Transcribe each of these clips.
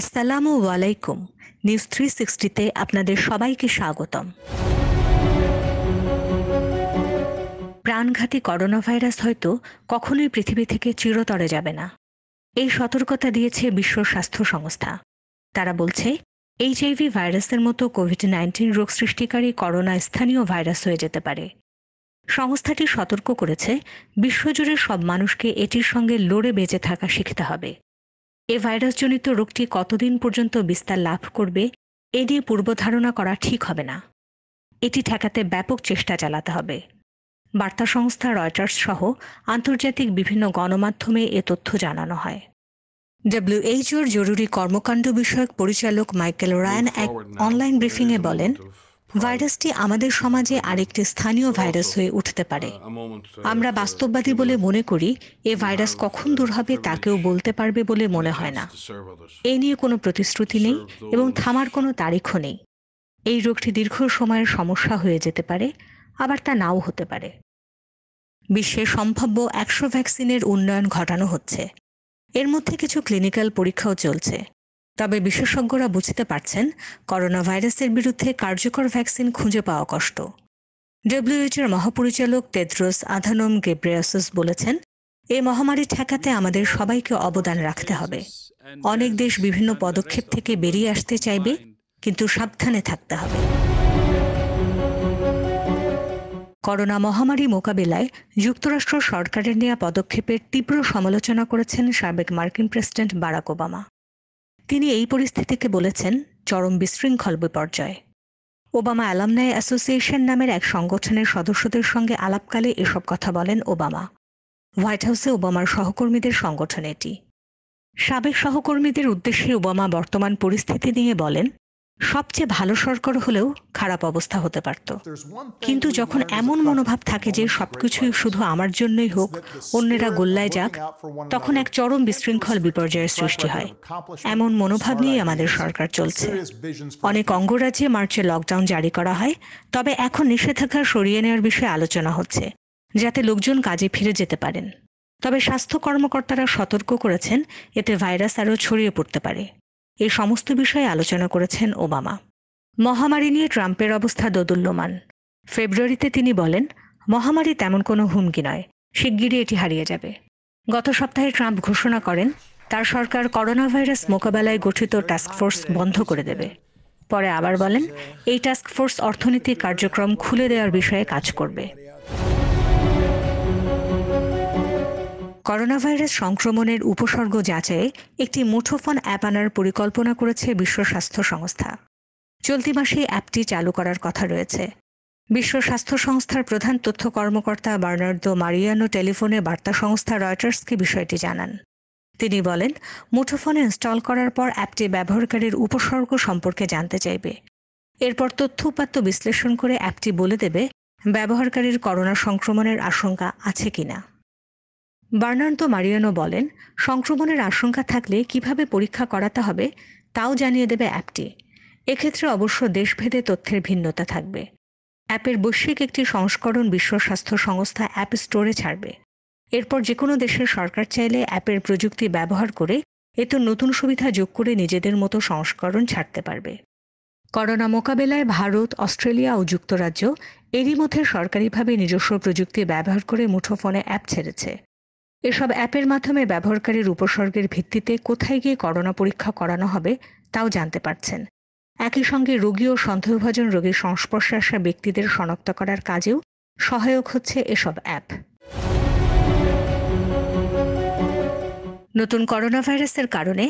আসসালামু আলাইকুম news three সিক্সটিতে আপনাদের সবাইকে স্বাগতম প্রাণঘাতী করোনা ভাইরাস হয়তো কখনোই পৃথিবী থেকে চিরতরে যাবে না এই সতর্কতা দিয়েছে বিশ্ব স্বাস্থ্য সংস্থা তারা বলছে এইচআইভি ভাইরাসের মতো কোভিড নাইন্টিন রোগ সৃষ্টিকারী করোনা স্থানীয় ভাইরাস হয়ে যেতে পারে সংস্থাটি সতর্ক করেছে বিশ্বজুড়ে সব মানুষকে এটির সঙ্গে লড়ে বেঁচে থাকা শিখতে হবে এ ভাইরাসজনিত রোগটি কতদিন পর্যন্ত বিস্তার লাভ করবে এ নিয়ে পূর্বধারণা করা ঠিক হবে না এটি ঠেকাতে ব্যাপক চেষ্টা চালাতে হবে বার্তা সংস্থা রয়টার্স সহ আন্তর্জাতিক বিভিন্ন গণমাধ্যমে এ তথ্য জানানো হয় ডাব্লিউএইচওর জরুরি কর্মকাণ্ড বিষয়ক পরিচালক মাইকেল রায়ান এক অনলাইন ব্রিফিংয়ে বলেন ভাইরাসটি আমাদের সমাজে আরেকটি স্থানীয় ভাইরাস হয়ে উঠতে পারে আমরা বাস্তববাদী বলে মনে করি এ ভাইরাস কখন দূর হবে তা কেউ বলতে পারবে বলে মনে হয় না এ নিয়ে কোনো প্রতিশ্রুতি নেই এবং থামার কোনো তারিখও নেই এই রোগটি দীর্ঘ সময়ের সমস্যা হয়ে যেতে পারে আবার তা নাও হতে পারে বিশ্বে সম্ভাব্য একশো ভ্যাকসিনের উন্নয়ন ঘটানো হচ্ছে এর মধ্যে কিছু ক্লিনিক্যাল পরীক্ষাও চলছে তবে বিশেষজ্ঞরা বুঝতে পারছেন করোনা ভাইরাসের বিরুদ্ধে কার্যকর ভ্যাকসিন খুঁজে পাওয়া কষ্ট ডব্লিউএইচের মহাপরিচালক তেদ্রোস আধানম গেব্রেয়াসস বলেছেন এই মহামারী ঠেকাতে আমাদের সবাইকে অবদান রাখতে হবে অনেক দেশ বিভিন্ন পদক্ষেপ থেকে বেরিয়ে আসতে চাইবে কিন্তু সাবধানে থাকতে হবে করোনা মহামারী মোকাবেলায় যুক্তরাষ্ট্র সরকারের নেয়া পদক্ষেপের তীব্র সমালোচনা করেছেন সাবেক মার্কিন প্রেসিডেন্ট বারাক ওবামা তিনি এই পরিস্থিতিকে বলেছেন চরম বিশৃঙ্খল বিপর্যয় ওবামা অ্যালামনাই অ্যাসোসিয়েশন নামের এক সংগঠনের সদস্যদের সঙ্গে আলাপকালে এসব কথা বলেন ওবামা হোয়াইট হাউসে ওবামার সহকর্মীদের সংগঠন এটি সাবেক সহকর্মীদের উদ্দেশ্যে ওবামা বর্তমান পরিস্থিতি নিয়ে বলেন সবচেয়ে ভালো সরকার হলেও খারাপ অবস্থা হতে পারত কিন্তু যখন এমন মনোভাব থাকে যে সবকিছুই শুধু আমার জন্যই হোক অন্যেরা গোল্লায় যাক তখন এক চরম বিশৃঙ্খল বিপর্যয়ের সৃষ্টি হয় এমন মনোভাব নিয়ে আমাদের সরকার চলছে অনেক অঙ্গরাজ্যে মার্চে লকডাউন জারি করা হয় তবে এখন নিষেধাজ্ঞা সরিয়ে নেওয়ার বিষয়ে আলোচনা হচ্ছে যাতে লোকজন কাজে ফিরে যেতে পারেন তবে স্বাস্থ্য কর্মকর্তারা সতর্ক করেছেন এতে ভাইরাস আরও ছড়িয়ে পড়তে পারে এ সমস্ত বিষয়ে আলোচনা করেছেন ওবামা মহামারী নিয়ে ট্রাম্পের অবস্থা দোদুল্যমান ফেব্রুয়ারিতে তিনি বলেন মহামারী তেমন কোনো হুমকি নয় শিগগিরই এটি হারিয়ে যাবে গত সপ্তাহে ট্রাম্প ঘোষণা করেন তার সরকার করোনা ভাইরাস মোকাবেলায় গঠিত টাস্কফোর্স বন্ধ করে দেবে পরে আবার বলেন এই টাস্কফোর্স অর্থনৈতিক কার্যক্রম খুলে দেওয়ার বিষয়ে কাজ করবে করোনা ভাইরাস সংক্রমণের উপসর্গ যাচাই একটি মুঠোফোন অ্যাপ আনার পরিকল্পনা করেছে বিশ্ব স্বাস্থ্য সংস্থা চলতি মাসে অ্যাপটি চালু করার কথা রয়েছে বিশ্ব স্বাস্থ্য সংস্থার প্রধান তথ্য কর্মকর্তা বার্নার্দো মারিয়ানো টেলিফোনে বার্তা সংস্থা রয়টার্সকে বিষয়টি জানান তিনি বলেন মুঠোফোনে ইনস্টল করার পর অ্যাপটি ব্যবহারকারীর উপসর্গ সম্পর্কে জানতে চাইবে এরপর তথ্য উপাত্ত বিশ্লেষণ করে অ্যাপটি বলে দেবে ব্যবহারকারীর করোনা সংক্রমণের আশঙ্কা আছে কিনা বার্নার্দো মারিয়ানো বলেন সংক্রমণের আশঙ্কা থাকলে কিভাবে পরীক্ষা করাতে হবে তাও জানিয়ে দেবে অ্যাপটি এক্ষেত্রে অবশ্য দেশভেদে তথ্যের ভিন্নতা থাকবে অ্যাপের বৈশ্বিক একটি সংস্করণ বিশ্ব স্বাস্থ্য সংস্থা অ্যাপ স্টোরে ছাড়বে এরপর যে কোনো দেশের সরকার চাইলে অ্যাপের প্রযুক্তি ব্যবহার করে এতে নতুন সুবিধা যোগ করে নিজেদের মতো সংস্করণ ছাড়তে পারবে করোনা মোকাবেলায় ভারত অস্ট্রেলিয়া ও যুক্তরাজ্য এরই মধ্যে সরকারিভাবে নিজস্ব প্রযুক্তি ব্যবহার করে মুঠোফোনে অ্যাপ ছেড়েছে এসব অ্যাপের মাধ্যমে ব্যবহারকারীর উপসর্গের ভিত্তিতে কোথায় গিয়ে করোনা পরীক্ষা করানো হবে তাও জানতে পারছেন একই সঙ্গে রোগী ও সন্দেহভাজন রোগীর সংস্পর্শে আসা ব্যক্তিদের শনাক্ত করার কাজেও সহায়ক হচ্ছে এসব অ্যাপ নতুন করোনা ভাইরাসের কারণে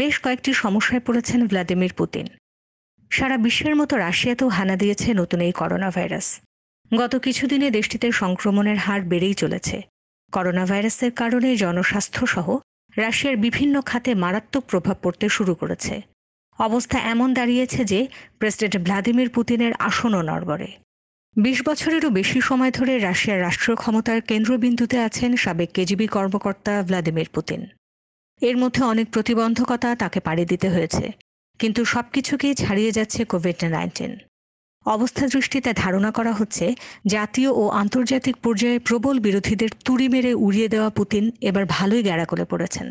বেশ কয়েকটি সমস্যায় পড়েছেন ভ্লাদিমির পুতিন সারা বিশ্বের মতো রাশিয়াতেও হানা দিয়েছে নতুন এই করোনা ভাইরাস গত কিছুদিনে দেশটিতে সংক্রমণের হার বেড়েই চলেছে করোনা ভাইরাসের কারণে জনস্বাস্থ্য সহ রাশিয়ার বিভিন্ন খাতে মারাত্মক প্রভাব পড়তে শুরু করেছে অবস্থা এমন দাঁড়িয়েছে যে প্রেসিডেন্ট ভ্লাদিমির পুতিনের আসনও নড়বড়ে বিশ বছরেরও বেশি সময় ধরে রাশিয়ার রাষ্ট্র ক্ষমতার কেন্দ্রবিন্দুতে আছেন সাবেক কেজিবি কর্মকর্তা ভ্লাদিমির পুতিন এর মধ্যে অনেক প্রতিবন্ধকতা তাকে পাড়ি দিতে হয়েছে কিন্তু সবকিছুকেই ছাড়িয়ে যাচ্ছে কোভিড নাইন্টিন অবস্থা দৃষ্টিতে ধারণা করা হচ্ছে জাতীয় ও আন্তর্জাতিক পর্যায়ে প্রবল বিরোধীদের তুড়ি মেরে উড়িয়ে দেওয়া পুতিন এবার ভালোই করে পড়েছেন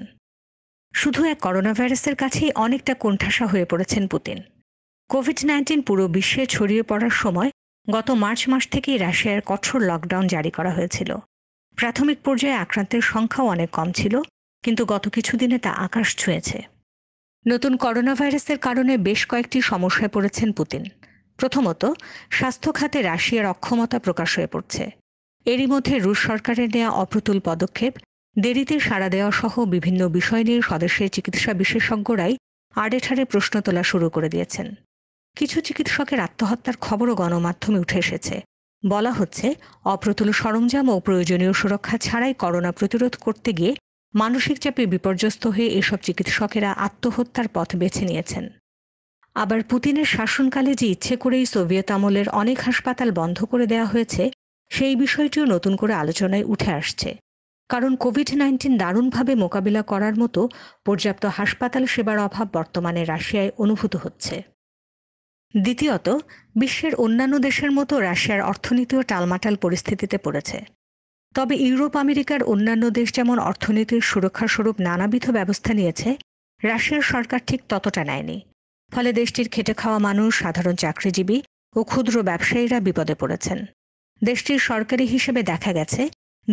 শুধু এক করোনা ভাইরাসের কাছেই অনেকটা কোণঠাসা হয়ে পড়েছেন পুতিন কোভিড নাইন্টিন পুরো বিশ্বে ছড়িয়ে পড়ার সময় গত মার্চ মাস থেকেই রাশিয়ার কঠোর লকডাউন জারি করা হয়েছিল প্রাথমিক পর্যায়ে আক্রান্তের সংখ্যাও অনেক কম ছিল কিন্তু গত কিছুদিনে তা আকাশ ছুঁয়েছে নতুন করোনা ভাইরাসের কারণে বেশ কয়েকটি সমস্যায় পড়েছেন পুতিন প্রথমত স্বাস্থ্য খাতে রাশিয়ার অক্ষমতা প্রকাশ হয়ে পড়ছে এরই মধ্যে রুশ সরকারের নেওয়া অপ্রতুল পদক্ষেপ দেরিতে সাড়া দেওয়া সহ বিভিন্ন বিষয় নিয়ে সদস্যের চিকিৎসা বিশেষজ্ঞরাই আড়ে ঠাড়ে প্রশ্ন তোলা শুরু করে দিয়েছেন কিছু চিকিৎসকের আত্মহত্যার খবরও গণমাধ্যমে উঠে এসেছে বলা হচ্ছে অপ্রতুল সরঞ্জাম ও প্রয়োজনীয় সুরক্ষা ছাড়াই করোনা প্রতিরোধ করতে গিয়ে মানসিক চাপে বিপর্যস্ত হয়ে এসব চিকিৎসকেরা আত্মহত্যার পথ বেছে নিয়েছেন আবার পুতিনের শাসনকালে যে ইচ্ছে করেই সোভিয়েত আমলের অনেক হাসপাতাল বন্ধ করে দেওয়া হয়েছে সেই বিষয়টিও নতুন করে আলোচনায় উঠে আসছে কারণ কোভিড নাইন্টিন দারুণভাবে মোকাবিলা করার মতো পর্যাপ্ত হাসপাতাল সেবার অভাব বর্তমানে রাশিয়ায় অনুভূত হচ্ছে দ্বিতীয়ত বিশ্বের অন্যান্য দেশের মতো রাশিয়ার অর্থনীতিও টালমাটাল পরিস্থিতিতে পড়েছে তবে ইউরোপ আমেরিকার অন্যান্য দেশ যেমন অর্থনীতির সুরক্ষাস্বরূপ নানাবিধ ব্যবস্থা নিয়েছে রাশিয়ার সরকার ঠিক ততটা নেয়নি ফলে দেশটির খেটে খাওয়া মানুষ সাধারণ চাকরিজীবী ও ক্ষুদ্র ব্যবসায়ীরা বিপদে পড়েছেন দেশটির সরকারি হিসেবে দেখা গেছে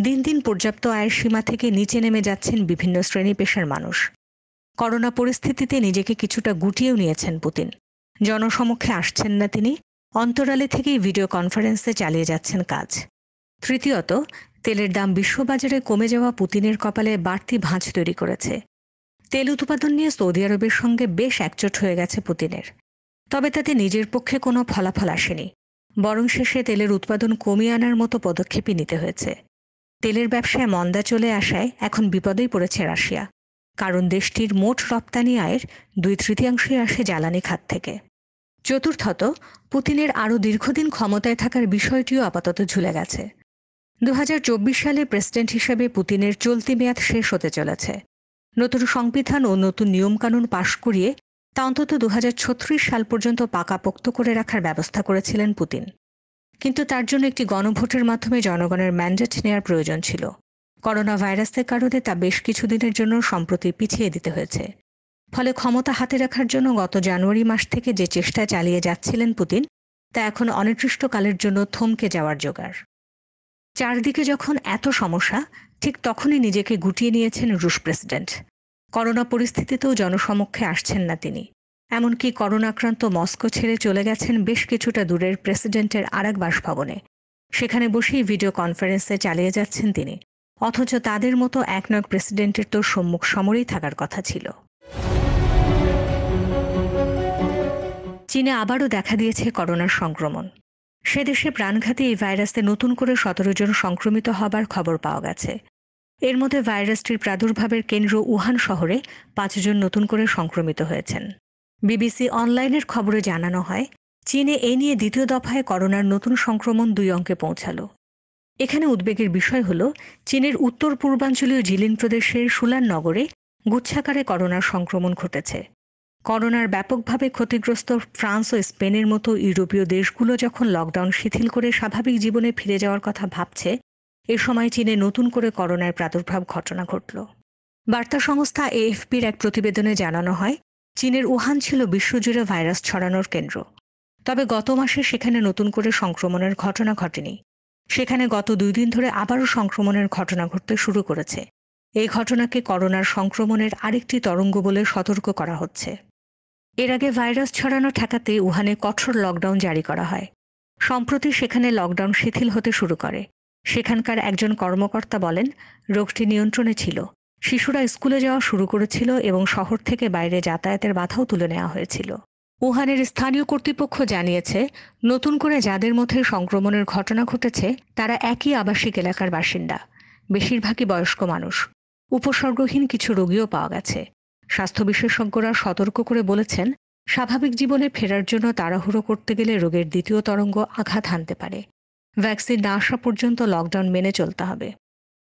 দিন দিন পর্যাপ্ত আয়ের সীমা থেকে নিচে নেমে যাচ্ছেন বিভিন্ন শ্রেণী পেশার মানুষ করোনা পরিস্থিতিতে নিজেকে কিছুটা গুটিয়েও নিয়েছেন পুতিন জনসমক্ষে আসছেন না তিনি অন্তরালে থেকেই ভিডিও কনফারেন্সে চালিয়ে যাচ্ছেন কাজ তৃতীয়ত তেলের দাম বিশ্ববাজারে কমে যাওয়া পুতিনের কপালে বাড়তি ভাঁজ তৈরি করেছে তেল উৎপাদন নিয়ে সৌদি আরবের সঙ্গে বেশ একচট হয়ে গেছে পুতিনের তবে তাতে নিজের পক্ষে কোনো ফলাফল আসেনি বরং শেষে তেলের উৎপাদন কমিয়ে আনার মতো পদক্ষেপই নিতে হয়েছে তেলের ব্যবসায় মন্দা চলে আসায় এখন বিপদেই পড়েছে রাশিয়া কারণ দেশটির মোট রপ্তানি আয়ের দুই তৃতীয়াংশই আসে জ্বালানি খাত থেকে চতুর্থত পুতিনের আরও দীর্ঘদিন ক্ষমতায় থাকার বিষয়টিও আপাতত ঝুলে গেছে দু সালে প্রেসিডেন্ট হিসেবে পুতিনের চলতি মেয়াদ শেষ হতে চলেছে নতুন সংবিধান ও নতুন নিয়মকানুন পাশ করিয়ে তা অন্তত দু সাল পর্যন্ত পাকাপোক্ত করে রাখার ব্যবস্থা করেছিলেন পুতিন কিন্তু তার জন্য একটি গণভোটের মাধ্যমে জনগণের ম্যান্ডেট নেওয়ার প্রয়োজন ছিল করোনা ভাইরাসের কারণে তা বেশ কিছুদিনের জন্য সম্প্রতি পিছিয়ে দিতে হয়েছে ফলে ক্ষমতা হাতে রাখার জন্য গত জানুয়ারি মাস থেকে যে চেষ্টা চালিয়ে যাচ্ছিলেন পুতিন তা এখন অনির্দিষ্টকালের জন্য থমকে যাওয়ার জোগাড় চারদিকে যখন এত সমস্যা ঠিক তখনই নিজেকে গুটিয়ে নিয়েছেন রুশ প্রেসিডেন্ট করোনা পরিস্থিতিতেও জনসমক্ষে আসছেন না তিনি এমনকি করোনাক্রান্ত মস্কো ছেড়ে চলে গেছেন বেশ কিছুটা দূরের প্রেসিডেন্টের এক বাসভবনে সেখানে বসেই ভিডিও কনফারেন্সে চালিয়ে যাচ্ছেন তিনি অথচ তাদের মতো এক নয় প্রেসিডেন্টের তো সম্মুখ সমরেই থাকার কথা ছিল চীনে আবারও দেখা দিয়েছে করোনার সংক্রমণ সে দেশে প্রাণঘাতী এই ভাইরাসে নতুন করে সতেরো জন সংক্রমিত হবার খবর পাওয়া গেছে এর মধ্যে ভাইরাসটির প্রাদুর্ভাবের কেন্দ্র উহান শহরে পাঁচজন নতুন করে সংক্রমিত হয়েছেন বিবিসি অনলাইনের খবরে জানানো হয় চীনে এ নিয়ে দ্বিতীয় দফায় করোনার নতুন সংক্রমণ দুই অঙ্কে পৌঁছালো এখানে উদ্বেগের বিষয় হল চীনের উত্তর পূর্বাঞ্চলীয় জিলিন প্রদেশের সুলান নগরে গুচ্ছাকারে করোনার সংক্রমণ ঘটেছে করোনার ব্যাপকভাবে ক্ষতিগ্রস্ত ফ্রান্স ও স্পেনের মতো ইউরোপীয় দেশগুলো যখন লকডাউন শিথিল করে স্বাভাবিক জীবনে ফিরে যাওয়ার কথা ভাবছে এ সময় চীনে নতুন করে করোনার প্রাদুর্ভাব ঘটনা ঘটল বার্তা সংস্থা এএফপির এক প্রতিবেদনে জানানো হয় চীনের উহান ছিল বিশ্বজুড়ে ভাইরাস ছড়ানোর কেন্দ্র তবে গত মাসে সেখানে নতুন করে সংক্রমণের ঘটনা ঘটেনি সেখানে গত দুই দিন ধরে আবারও সংক্রমণের ঘটনা ঘটতে শুরু করেছে এই ঘটনাকে করোনার সংক্রমণের আরেকটি তরঙ্গ বলে সতর্ক করা হচ্ছে এর আগে ভাইরাস ছড়ানো ঠেকাতে উহানে কঠোর লকডাউন জারি করা হয় সম্প্রতি সেখানে লকডাউন শিথিল হতে শুরু করে সেখানকার একজন কর্মকর্তা বলেন রোগটি নিয়ন্ত্রণে ছিল শিশুরা স্কুলে যাওয়া শুরু করেছিল এবং শহর থেকে বাইরে যাতায়াতের বাধাও তুলে নেওয়া হয়েছিল উহানের স্থানীয় কর্তৃপক্ষ জানিয়েছে নতুন করে যাদের মধ্যে সংক্রমণের ঘটনা ঘটেছে তারা একই আবাসিক এলাকার বাসিন্দা বেশিরভাগই বয়স্ক মানুষ উপসর্গহীন কিছু রোগীও পাওয়া গেছে স্বাস্থ্য বিশেষজ্ঞরা সতর্ক করে বলেছেন স্বাভাবিক জীবনে ফেরার জন্য তাড়াহুড়ো করতে গেলে রোগের দ্বিতীয় তরঙ্গ আঘাত হানতে পারে ভ্যাকসিন না আসা পর্যন্ত লকডাউন মেনে চলতে হবে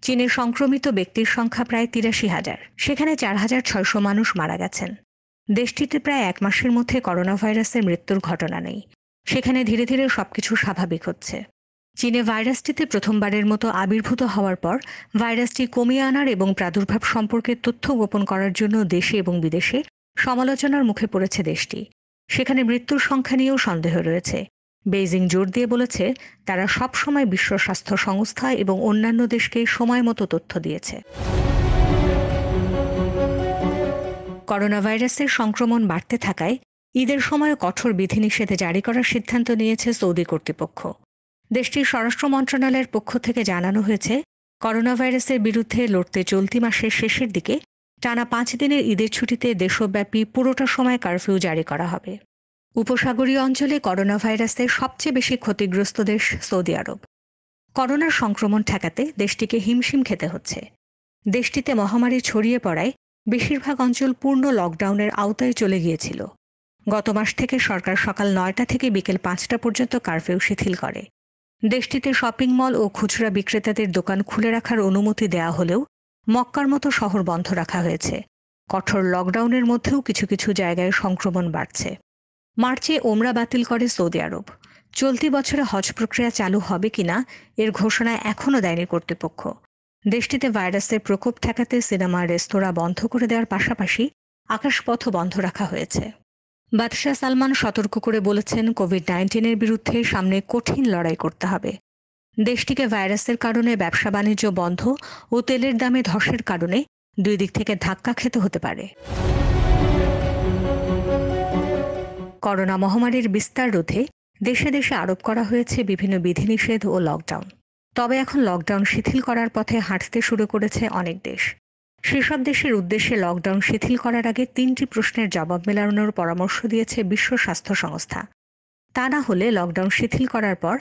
চীনে সংক্রমিত ব্যক্তির সংখ্যা প্রায় তিরাশি হাজার সেখানে চার হাজার ছয়শো মানুষ মারা গেছেন দেশটিতে প্রায় এক মাসের মধ্যে করোনা ভাইরাসের মৃত্যুর ঘটনা নেই সেখানে ধীরে ধীরে সবকিছু স্বাভাবিক হচ্ছে চীনে ভাইরাসটিতে প্রথমবারের মতো আবির্ভূত হওয়ার পর ভাইরাসটি কমিয়ে আনার এবং প্রাদুর্ভাব সম্পর্কে তথ্য গোপন করার জন্য দেশে এবং বিদেশে সমালোচনার মুখে পড়েছে দেশটি সেখানে মৃত্যুর সংখ্যা নিয়েও সন্দেহ রয়েছে বেইজিং জোর দিয়ে বলেছে তারা সবসময় বিশ্ব স্বাস্থ্য সংস্থা এবং অন্যান্য দেশকে সময় মতো তথ্য দিয়েছে করোনা ভাইরাসের সংক্রমণ বাড়তে থাকায় ঈদের সময় কঠোর বিধিনিষেধে জারি করার সিদ্ধান্ত নিয়েছে সৌদি কর্তৃপক্ষ দেশটির স্বরাষ্ট্র মন্ত্রণালয়ের পক্ষ থেকে জানানো হয়েছে করোনা ভাইরাসের বিরুদ্ধে লড়তে চলতি মাসের শেষের দিকে টানা পাঁচ দিনের ঈদের ছুটিতে দেশব্যাপী পুরোটা সময় কারফিউ জারি করা হবে উপসাগরীয় অঞ্চলে করোনা সবচেয়ে বেশি ক্ষতিগ্রস্ত দেশ সৌদি আরব করোনার সংক্রমণ ঠেকাতে দেশটিকে হিমশিম খেতে হচ্ছে দেশটিতে মহামারী ছড়িয়ে পড়ায় বেশিরভাগ অঞ্চল পূর্ণ লকডাউনের আওতায় চলে গিয়েছিল গত মাস থেকে সরকার সকাল নয়টা থেকে বিকেল পাঁচটা পর্যন্ত কারফিউ শিথিল করে দেশটিতে শপিং মল ও খুচরা বিক্রেতাদের দোকান খুলে রাখার অনুমতি দেয়া হলেও মক্কার মতো শহর বন্ধ রাখা হয়েছে কঠোর লকডাউনের মধ্যেও কিছু কিছু জায়গায় সংক্রমণ বাড়ছে মার্চে ওমরা বাতিল করে সৌদি আরব চলতি বছরে হজ প্রক্রিয়া চালু হবে কিনা এর ঘোষণা এখনও দেয়নি কর্তৃপক্ষ দেশটিতে ভাইরাসের প্রকোপ ঠেকাতে সিনেমা রেস্তোরাঁ বন্ধ করে দেওয়ার পাশাপাশি আকাশপথও বন্ধ রাখা হয়েছে বাদশাহ সালমান সতর্ক করে বলেছেন কোভিড নাইন্টিনের বিরুদ্ধে সামনে কঠিন লড়াই করতে হবে দেশটিকে ভাইরাসের কারণে ব্যবসা বাণিজ্য বন্ধ ও তেলের দামে ধসের কারণে দুই দিক থেকে ধাক্কা খেতে হতে পারে করোনা মহামারীর বিস্তার রোধে দেশে দেশে আরোপ করা হয়েছে বিভিন্ন বিধিনিষেধ ও লকডাউন তবে এখন লকডাউন শিথিল করার পথে হাঁটতে শুরু করেছে অনেক দেশ সেসব দেশের উদ্দেশ্যে লকডাউন শিথিল করার আগে তিনটি প্রশ্নের জবাব মেলানোর পরামর্শ দিয়েছে বিশ্ব স্বাস্থ্য সংস্থা তা না হলে লকডাউন শিথিল করার পর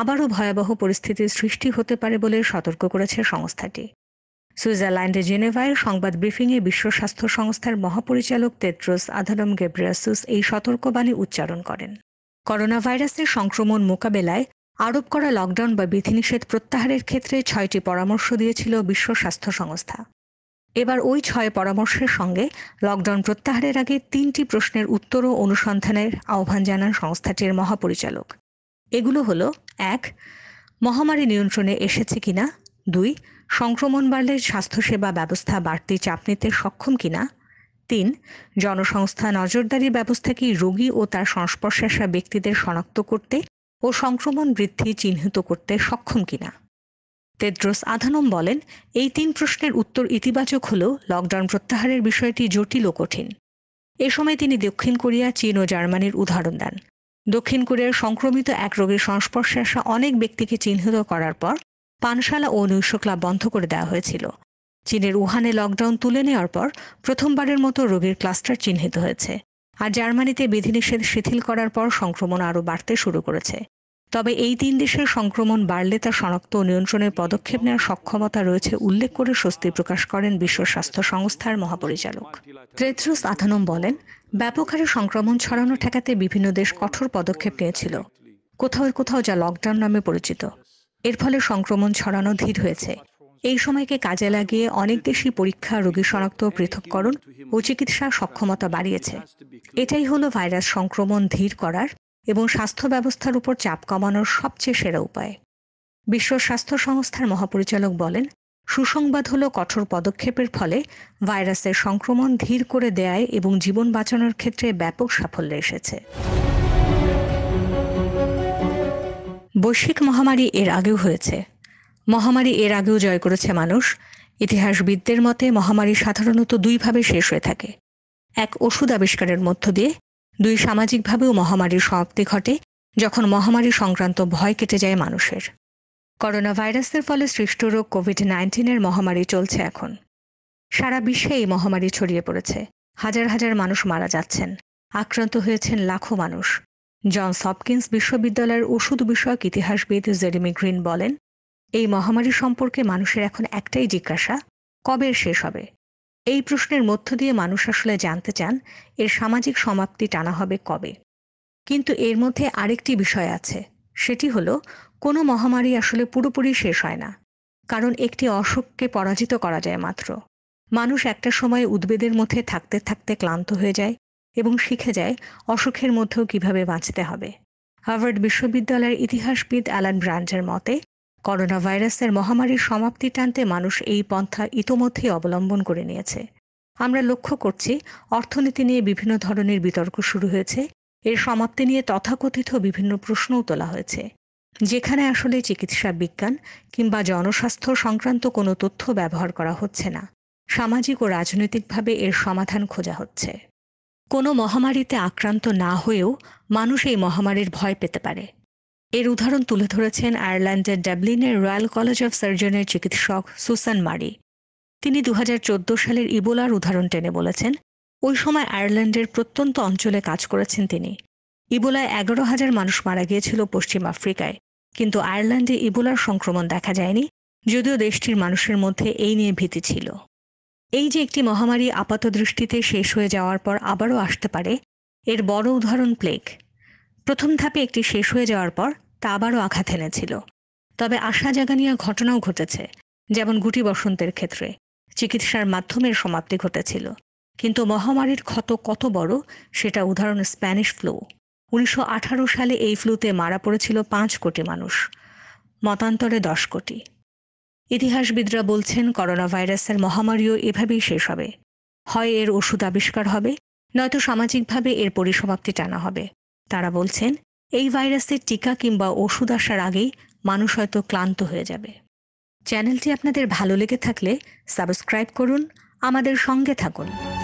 আবারও ভয়াবহ পরিস্থিতির সৃষ্টি হতে পারে বলে সতর্ক করেছে সংস্থাটি সুইজারল্যান্ডে জেনেভায় সংবাদ ব্রিফিংয়ে বিশ্ব স্বাস্থ্য সংস্থার মহাপরিচালক তেত্রোস আধানম গেব্রিয়াসুস এই সতর্কবাণী উচ্চারণ করেন করোনা ভাইরাসের সংক্রমণ মোকাবেলায় আরোপ করা লকডাউন বা বিধিনিষেধ প্রত্যাহারের ক্ষেত্রে ছয়টি পরামর্শ দিয়েছিল বিশ্ব স্বাস্থ্য সংস্থা এবার ওই ছয় পরামর্শের সঙ্গে লকডাউন প্রত্যাহারের আগে তিনটি প্রশ্নের উত্তর ও অনুসন্ধানের আহ্বান জানান সংস্থাটির মহাপরিচালক এগুলো হলো এক মহামারী নিয়ন্ত্রণে এসেছে কিনা দুই সংক্রমণ বাড়লে স্বাস্থ্যসেবা ব্যবস্থা বাড়তি চাপ নিতে সক্ষম কিনা তিন জনসংস্থা নজরদারি ব্যবস্থা কি রোগী ও তার সংস্পর্শে আসা ব্যক্তিদের শনাক্ত করতে ও সংক্রমণ বৃদ্ধি চিহ্নিত করতে সক্ষম কিনা তেদ্রোস আধানম বলেন এই তিন প্রশ্নের উত্তর ইতিবাচক হলেও লকডাউন প্রত্যাহারের বিষয়টি জটিল ও কঠিন এ সময় তিনি দক্ষিণ কোরিয়া চীন ও জার্মানির উদাহরণ দেন দক্ষিণ কোরিয়ার সংক্রমিত এক রোগীর সংস্পর্শে আসা অনেক ব্যক্তিকে চিহ্নিত করার পর পানশালা ও নৈশ ক্লাব বন্ধ করে দেওয়া হয়েছিল চীনের উহানে লকডাউন তুলে নেওয়ার পর প্রথমবারের মতো রোগীর ক্লাস্টার চিহ্নিত হয়েছে আর জার্মানিতে বিধিনিষেধ শিথিল করার পর সংক্রমণ আরও বাড়তে শুরু করেছে তবে এই তিন দেশের সংক্রমণ বাড়লে তা শনাক্ত ও নিয়ন্ত্রণের পদক্ষেপ নেওয়ার সক্ষমতা রয়েছে উল্লেখ করে স্বস্তি প্রকাশ করেন বিশ্ব স্বাস্থ্য সংস্থার মহাপরিচালক ত্রেত্রুস আথানম বলেন ব্যাপক হারে সংক্রমণ ছড়ানো ঠেকাতে বিভিন্ন দেশ কঠোর পদক্ষেপ নিয়েছিল কোথাও কোথাও যা লকডাউন নামে পরিচিত এর ফলে সংক্রমণ ছড়ানো ধীর হয়েছে এই সময়কে কাজে লাগিয়ে অনেক দেশই পরীক্ষা রোগী শনাক্ত পৃথককরণ ও চিকিৎসা সক্ষমতা বাড়িয়েছে এটাই হলো ভাইরাস সংক্রমণ ধীর করার এবং স্বাস্থ্য ব্যবস্থার উপর চাপ কমানোর সবচেয়ে সেরা উপায় বিশ্ব স্বাস্থ্য সংস্থার মহাপরিচালক বলেন সুসংবাদ হল কঠোর পদক্ষেপের ফলে ভাইরাসের সংক্রমণ ধীর করে দেয় এবং জীবন বাঁচানোর ক্ষেত্রে ব্যাপক সাফল্য এসেছে বৈশ্বিক মহামারী এর আগেও হয়েছে মহামারী এর আগেও জয় করেছে মানুষ ইতিহাসবিদদের মতে মহামারী সাধারণত দুইভাবে শেষ হয়ে থাকে এক ওষুধ আবিষ্কারের মধ্য দিয়ে দুই সামাজিকভাবেও মহামারীর সমাপ্তি ঘটে যখন মহামারী সংক্রান্ত ভয় কেটে যায় মানুষের করোনা ভাইরাসের ফলে সৃষ্ট রোগ কোভিড নাইন্টিনের মহামারী চলছে এখন সারা বিশ্বে এই মহামারী ছড়িয়ে পড়েছে হাজার হাজার মানুষ মারা যাচ্ছেন আক্রান্ত হয়েছেন লাখো মানুষ জনস হপকিন্স বিশ্ববিদ্যালয়ের ওষুধ বিষয়ক ইতিহাসবিদ জেরেমি গ্রিন বলেন এই মহামারী সম্পর্কে মানুষের এখন একটাই জিজ্ঞাসা কবে শেষ হবে এই প্রশ্নের মধ্য দিয়ে মানুষ আসলে জানতে চান এর সামাজিক সমাপ্তি টানা হবে কবে কিন্তু এর মধ্যে আরেকটি বিষয় আছে সেটি হলো কোনো মহামারী আসলে পুরোপুরি শেষ হয় না কারণ একটি অসুখকে পরাজিত করা যায় মাত্র মানুষ একটা সময় উদ্বেদের মধ্যে থাকতে থাকতে ক্লান্ত হয়ে যায় এবং শিখে যায় অসুখের মধ্যেও কিভাবে বাঁচতে হবে হার্ভার্ড বিশ্ববিদ্যালয়ের ইতিহাসবিদ অ্যালান ব্রান্ডের মতে করোনা ভাইরাসের মহামারীর সমাপ্তি টানতে মানুষ এই পন্থা ইতোমধ্যেই অবলম্বন করে নিয়েছে আমরা লক্ষ্য করছি অর্থনীতি নিয়ে বিভিন্ন ধরনের বিতর্ক শুরু হয়েছে এর সমাপ্তি নিয়ে তথাকথিত বিভিন্ন প্রশ্নও তোলা হয়েছে যেখানে আসলে চিকিৎসা বিজ্ঞান কিংবা জনস্বাস্থ্য সংক্রান্ত কোনো তথ্য ব্যবহার করা হচ্ছে না সামাজিক ও রাজনৈতিকভাবে এর সমাধান খোঁজা হচ্ছে কোনো মহামারীতে আক্রান্ত না হয়েও মানুষ এই মহামারীর ভয় পেতে পারে এর উদাহরণ তুলে ধরেছেন আয়ারল্যান্ডের ডাবলিনের রয়্যাল কলেজ অফ সার্জনের চিকিৎসক সুসান মারি তিনি দু সালের ইবোলার উদাহরণ টেনে বলেছেন ওই সময় আয়ারল্যান্ডের প্রত্যন্ত অঞ্চলে কাজ করেছেন তিনি ইবোলায় এগারো হাজার মানুষ মারা গিয়েছিল পশ্চিম আফ্রিকায় কিন্তু আয়ারল্যান্ডে ইবোলার সংক্রমণ দেখা যায়নি যদিও দেশটির মানুষের মধ্যে এই নিয়ে ভীতি ছিল এই যে একটি মহামারী আপাত দৃষ্টিতে শেষ হয়ে যাওয়ার পর আবারও আসতে পারে এর বড় উদাহরণ প্লেগ প্রথম ধাপে একটি শেষ হয়ে যাওয়ার পর তা আবারও আঘাত এনেছিল তবে আশা জাগানিয়া ঘটনাও ঘটেছে যেমন গুটি বসন্তের ক্ষেত্রে চিকিৎসার মাধ্যমের সমাপ্তি ঘটেছিল কিন্তু মহামারীর ক্ষত কত বড় সেটা উদাহরণ স্প্যানিশ ফ্লু উনিশশো সালে এই ফ্লুতে মারা পড়েছিল পাঁচ কোটি মানুষ মতান্তরে দশ কোটি ইতিহাসবিদরা বলছেন করোনা ভাইরাসের মহামারীও এভাবেই শেষ হবে হয় এর ওষুধ আবিষ্কার হবে নয়তো সামাজিকভাবে এর পরিসমাপ্তি টানা হবে তারা বলছেন এই ভাইরাসের টিকা কিংবা ওষুধ আসার আগেই মানুষ হয়তো ক্লান্ত হয়ে যাবে চ্যানেলটি আপনাদের ভালো লেগে থাকলে সাবস্ক্রাইব করুন আমাদের সঙ্গে থাকুন